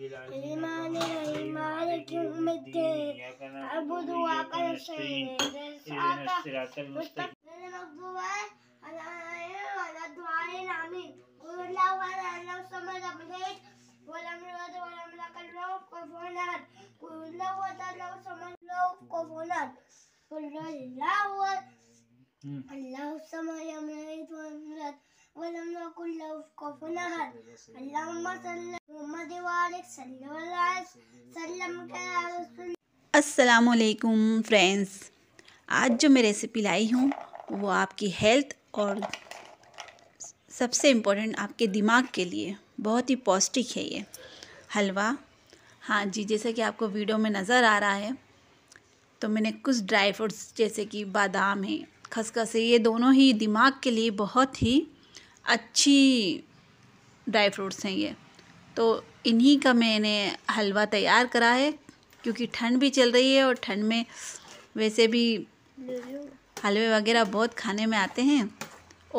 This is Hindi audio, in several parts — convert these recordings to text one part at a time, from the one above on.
الرحمن الرحيم مالك يوم الدين اعبد واقل الشيء الصراط المستقيم المغضوب ولا الضالين امين قل الله احد الله الصمد لم يلد ولم يولد ولم يكن له كفوا احد قل الله احد الله الصمد له كفوا قل الله الله الصمد لم يلد ولم يولد वलमना फ्रेंड्स आज जो मैं रेसिपी लाई हूँ वो आपकी हेल्थ और सबसे इम्पोर्टेंट आपके दिमाग के लिए बहुत ही पौष्टिक है ये हलवा हाँ जी जैसा कि आपको वीडियो में नज़र आ रहा है तो मैंने कुछ ड्राई फ्रूट्स जैसे कि बादाम है खसखस है ये दोनों ही दिमाग के लिए बहुत ही अच्छी ड्राई फ्रूट्स हैं ये तो इन्हीं का मैंने हलवा तैयार करा है क्योंकि ठंड भी चल रही है और ठंड में वैसे भी हलवे वगैरह बहुत खाने में आते हैं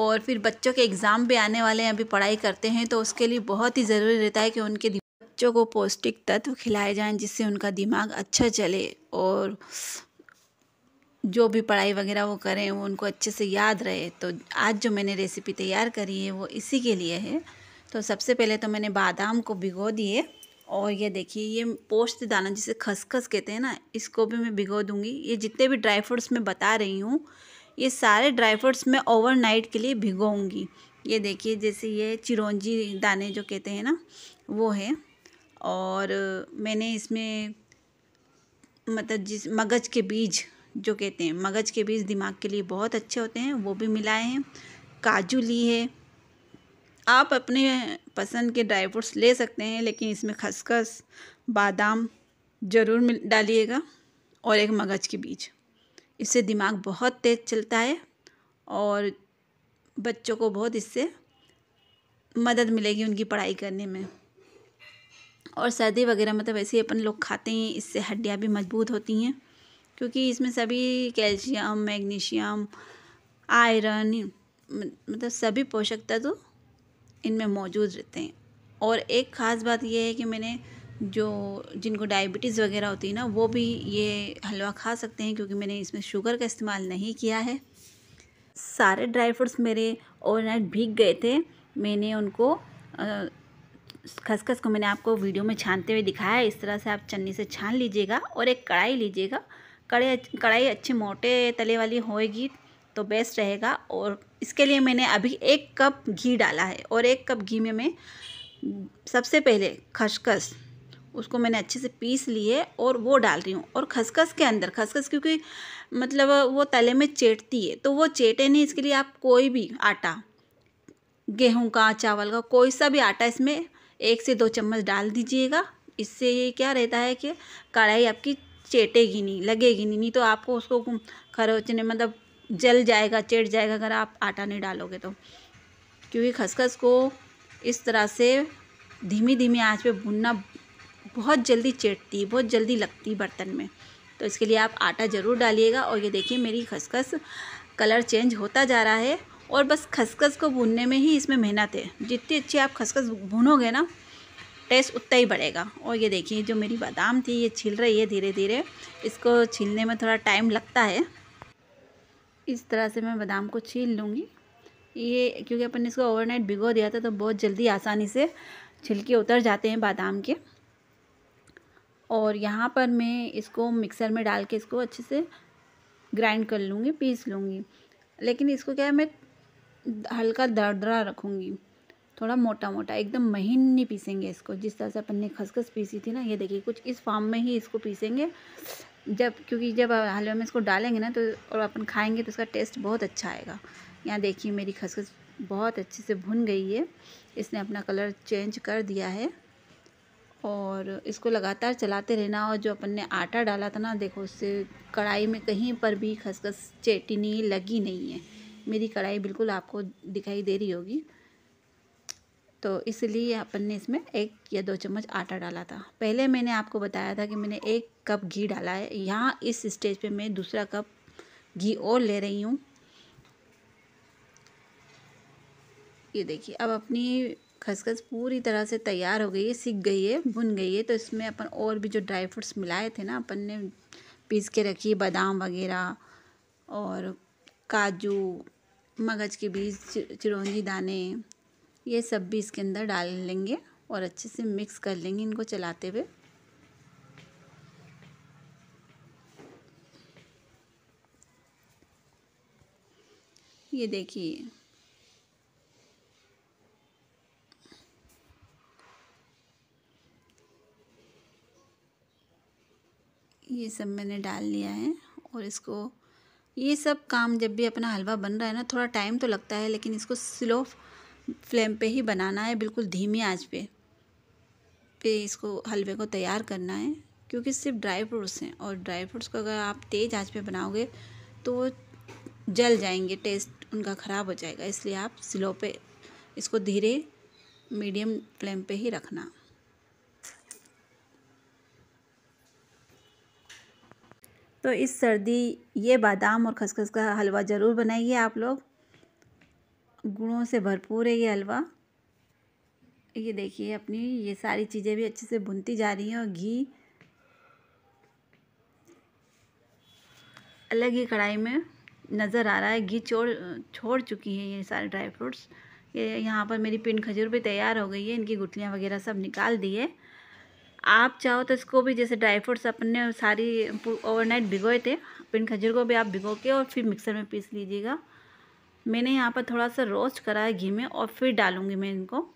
और फिर बच्चों के एग्ज़ाम भी आने वाले हैं अभी पढ़ाई करते हैं तो उसके लिए बहुत ही ज़रूरी रहता है कि उनके बच्चों को पौष्टिक तत्व खिलाए जाएं जिससे उनका दिमाग अच्छा चले और जो भी पढ़ाई वगैरह वो करें वो उनको अच्छे से याद रहे तो आज जो मैंने रेसिपी तैयार करी है वो इसी के लिए है तो सबसे पहले तो मैंने बादाम को भिगो दिए और ये देखिए ये पोस्ट दाना जिसे खसखस कहते हैं ना इसको भी मैं भिगो दूँगी ये जितने भी ड्राई फ्रूट्स मैं बता रही हूँ ये सारे ड्राई फ्रूट्स मैं ओवरनाइट के लिए भिगोऊँगी ये देखिए जैसे ये चिरौंजी दाने जो कहते हैं ना वो है और मैंने इसमें मतलब जिस मगज के बीज जो कहते हैं मगज़ के बीज दिमाग के लिए बहुत अच्छे होते हैं वो भी मिलाए हैं काजू ली है आप अपने पसंद के ड्राई फ्रूट्स ले सकते हैं लेकिन इसमें खसखस बादाम ज़रूर डालिएगा और एक मगज़ के बीज इससे दिमाग बहुत तेज़ चलता है और बच्चों को बहुत इससे मदद मिलेगी उनकी पढ़ाई करने में और सर्दी वगैरह मतलब ऐसे ही अपन लोग खाते हैं इससे हड्डियाँ भी मजबूत होती हैं क्योंकि इसमें सभी कैल्शियम मैग्नीशियम आयरन मतलब सभी पोषक तत्व इनमें मौजूद रहते हैं और एक ख़ास बात यह है कि मैंने जो जिनको डायबिटीज़ वगैरह होती है ना वो भी ये हलवा खा सकते हैं क्योंकि मैंने इसमें शुगर का इस्तेमाल नहीं किया है सारे ड्राई फ्रूट्स मेरे ओवरनाइट भीग गए थे मैंने उनको खसखस को मैंने आपको वीडियो में छानते हुए दिखाया इस तरह से आप चन्नी से छान लीजिएगा और एक कढ़ाई लीजिएगा कड़े कढ़ाई अच्छी मोटे तले वाली होएगी तो बेस्ट रहेगा और इसके लिए मैंने अभी एक कप घी डाला है और एक कप घी में मैं सबसे पहले खसखस उसको मैंने अच्छे से पीस लिए और वो डाल रही हूँ और खसखस के अंदर खसखस क्योंकि मतलब वो तले में चेटती है तो वो चेटे नहीं इसके लिए आप कोई भी आटा गेहूँ का चावल का कोई सा भी आटा इसमें एक से दो चम्मच डाल दीजिएगा इससे ये क्या रहता है कि कढ़ाई आपकी चेटेगी नहीं लगेगी नहीं नहीं तो आपको उसको खरोचने मतलब जल जाएगा चेट जाएगा अगर आप आटा नहीं डालोगे तो क्योंकि खसखस को इस तरह से धीमी धीमी आंच पे भूनना बहुत जल्दी चेटती बहुत जल्दी लगती बर्तन में तो इसके लिए आप आटा ज़रूर डालिएगा और ये देखिए मेरी खसखस कलर चेंज होता जा रहा है और बस खसखस को भूनने में ही इसमें मेहनत है जितनी अच्छी आप खसखस भूनोगे ना टेस्ट उतना ही बढ़ेगा और ये देखिए जो मेरी बादाम थी ये छिल रही है धीरे धीरे इसको छीलने में थोड़ा टाइम लगता है इस तरह से मैं बादाम को छील लूँगी ये क्योंकि अपन ने इसको ओवरनाइट भिगो दिया था तो बहुत जल्दी आसानी से छिलके उतर जाते हैं बादाम के और यहाँ पर मैं इसको मिक्सर में डाल के इसको अच्छे से ग्राइंड कर लूँगी पीस लूँगी लेकिन इसको क्या है मैं हल्का दरदरा रखूँगी थोड़ा मोटा मोटा एकदम महीन नहीं पीसेंगे इसको जिस तरह से अपन ने खसखस पीसी थी ना ये देखिए कुछ इस फॉर्म में ही इसको पीसेंगे जब क्योंकि जब हलवे में इसको डालेंगे ना तो और अपन खाएंगे तो इसका टेस्ट बहुत अच्छा आएगा यहाँ देखिए मेरी खसखस बहुत अच्छे से भुन गई है इसने अपना कलर चेंज कर दिया है और इसको लगातार चलाते रहना और जो अपन ने आटा डाला था ना देखो उससे कढ़ाई में कहीं पर भी खसखस चेटनी लगी नहीं है मेरी कढ़ाई बिल्कुल आपको दिखाई दे रही होगी तो इसलिए अपन ने इसमें एक या दो चम्मच आटा डाला था पहले मैंने आपको बताया था कि मैंने एक कप घी डाला है यहाँ इस स्टेज पे मैं दूसरा कप घी और ले रही हूँ ये देखिए अब अपनी खसखस पूरी तरह से तैयार हो गई है सीख गई है भुन गई है तो इसमें अपन और भी जो ड्राई फ्रूट्स मिलाए थे ना अपन ने पीस के रखी बादाम वगैरह और काजू मगज के बीज चिरौंजी दाने ये सब भी इसके अंदर डाल लेंगे और अच्छे से मिक्स कर लेंगे इनको चलाते हुए ये देखिए ये सब मैंने डाल लिया है और इसको ये सब काम जब भी अपना हलवा बन रहा है ना थोड़ा टाइम तो लगता है लेकिन इसको स्लो फ्लेम पे ही बनाना है बिल्कुल धीमी आंच पे पे इसको हलवे को तैयार करना है क्योंकि सिर्फ ड्राई फ्रूट्स हैं और ड्राई फ्रूट्स को अगर आप तेज़ आंच पे बनाओगे तो वो जल जाएंगे टेस्ट उनका ख़राब हो जाएगा इसलिए आप स्लो पे इसको धीरे मीडियम फ्लेम पे ही रखना तो इस सर्दी ये बादाम और खसखस का हलवा ज़रूर बनाइए आप लोग गुणों से भरपूर है ये हलवा ये देखिए अपनी ये सारी चीज़ें भी अच्छे से भुनती जा रही हैं और घी अलग ही कढ़ाई में नज़र आ रहा है घी छोड़ छोड़ चुकी हैं ये सारे ड्राई फ्रूट्स ये यहाँ पर मेरी पिंड खजूर भी तैयार हो गई है इनकी गुटलियाँ वगैरह सब निकाल दी है आप चाहो तो इसको भी जैसे ड्राई फ्रूट्स अपने सारी ओवरनाइट भिगोए थे पिंड खजूर को भी आप भिगो के और फिर मिक्सर में पीस लीजिएगा मैंने यहाँ पर थोड़ा सा रोस्ट करा है घी में और फिर डालूँगी मैं इनको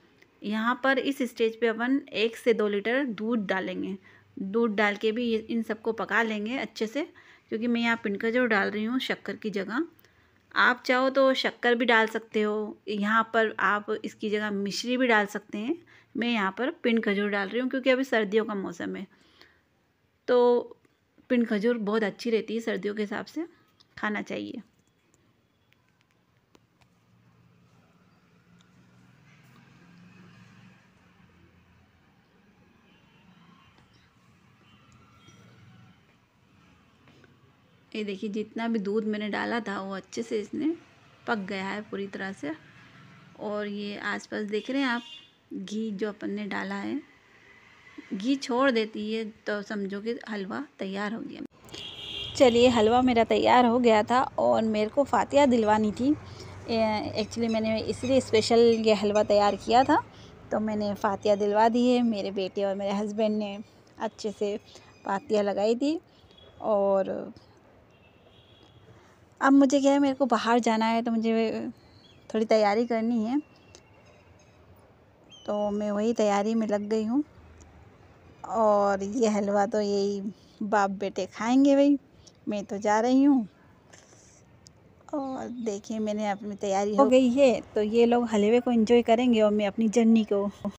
यहाँ पर इस स्टेज पे अपन एक से दो लीटर दूध डालेंगे दूध डाल के भी इन सबको पका लेंगे अच्छे से क्योंकि मैं यहाँ पिनका जो डाल रही हूँ शक्कर की जगह आप चाहो तो शक्कर भी डाल सकते हो यहाँ पर आप इसकी जगह मिश्री भी डाल सकते हैं मैं यहाँ पर पिन खजूर डाल रही हूँ क्योंकि अभी सर्दियों का मौसम है तो पिन खजूर बहुत अच्छी रहती है सर्दियों के हिसाब से खाना चाहिए ये देखिए जितना भी दूध मैंने डाला था वो अच्छे से इसने पक गया है पूरी तरह से और ये आसपास देख रहे हैं आप घी जो अपन ने डाला है घी छोड़ देती है तो समझो कि हलवा तैयार हो गया चलिए हलवा मेरा तैयार हो गया था और मेरे को फातिया दिलवानी थी एक्चुअली मैंने इसलिए स्पेशल ये हलवा तैयार किया था तो मैंने फातिया दिलवा दी है मेरे बेटे और मेरे हस्बैंड ने अच्छे से फातिया लगाई थी और अब मुझे क्या है मेरे को बाहर जाना है तो मुझे थोड़ी तैयारी करनी है तो मैं वही तैयारी में लग गई हूँ और ये हलवा तो यही बाप बेटे खाएंगे भाई मैं तो जा रही हूँ और देखिए मैंने अपनी तैयारी हो गई है तो ये लोग हलवे को एंजॉय करेंगे और मैं अपनी जर्नी को